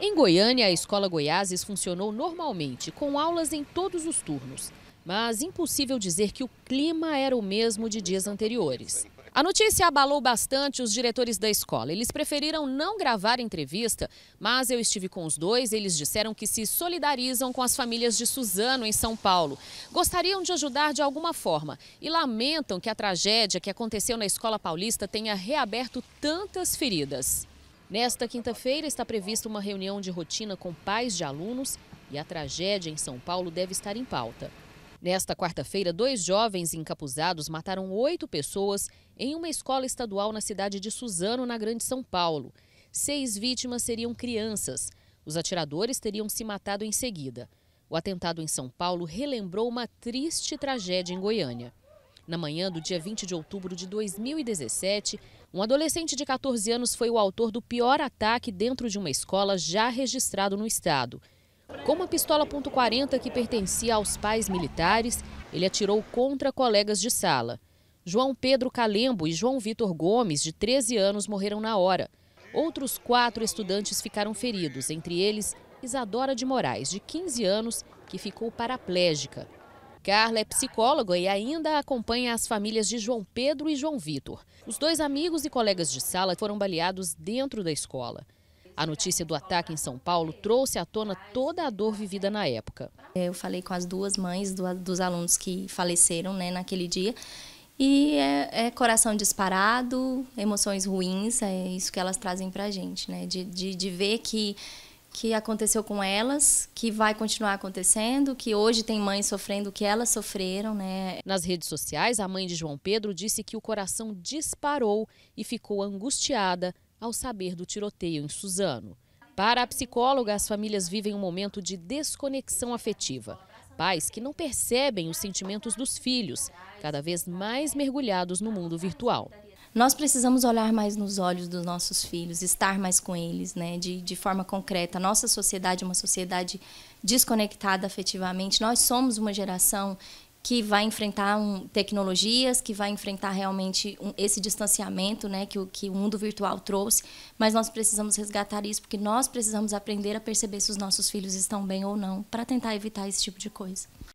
Em Goiânia, a Escola Goiáses funcionou normalmente, com aulas em todos os turnos. Mas impossível dizer que o clima era o mesmo de dias anteriores. A notícia abalou bastante os diretores da escola. Eles preferiram não gravar entrevista, mas eu estive com os dois. Eles disseram que se solidarizam com as famílias de Suzano, em São Paulo. Gostariam de ajudar de alguma forma e lamentam que a tragédia que aconteceu na escola paulista tenha reaberto tantas feridas. Nesta quinta-feira está prevista uma reunião de rotina com pais de alunos e a tragédia em São Paulo deve estar em pauta. Nesta quarta-feira, dois jovens encapuzados mataram oito pessoas em uma escola estadual na cidade de Suzano, na Grande São Paulo. Seis vítimas seriam crianças. Os atiradores teriam se matado em seguida. O atentado em São Paulo relembrou uma triste tragédia em Goiânia. Na manhã do dia 20 de outubro de 2017, um adolescente de 14 anos foi o autor do pior ataque dentro de uma escola já registrado no estado. Com uma pistola .40 que pertencia aos pais militares, ele atirou contra colegas de sala. João Pedro Calembo e João Vitor Gomes, de 13 anos, morreram na hora. Outros quatro estudantes ficaram feridos, entre eles Isadora de Moraes, de 15 anos, que ficou paraplégica. Carla é psicóloga e ainda acompanha as famílias de João Pedro e João Vitor. Os dois amigos e colegas de sala foram baleados dentro da escola. A notícia do ataque em São Paulo trouxe à tona toda a dor vivida na época. É, eu falei com as duas mães dos alunos que faleceram né, naquele dia e é, é, coração disparado, emoções ruins, é isso que elas trazem para a gente, né? De, de, de ver que que aconteceu com elas, que vai continuar acontecendo, que hoje tem mães sofrendo o que elas sofreram, né? Nas redes sociais, a mãe de João Pedro disse que o coração disparou e ficou angustiada ao saber do tiroteio em Suzano. Para a psicóloga, as famílias vivem um momento de desconexão afetiva. Pais que não percebem os sentimentos dos filhos, cada vez mais mergulhados no mundo virtual. Nós precisamos olhar mais nos olhos dos nossos filhos, estar mais com eles, né? De, de forma concreta. Nossa sociedade é uma sociedade desconectada afetivamente. Nós somos uma geração que vai enfrentar um, tecnologias, que vai enfrentar realmente um, esse distanciamento né, que, o, que o mundo virtual trouxe, mas nós precisamos resgatar isso, porque nós precisamos aprender a perceber se os nossos filhos estão bem ou não, para tentar evitar esse tipo de coisa.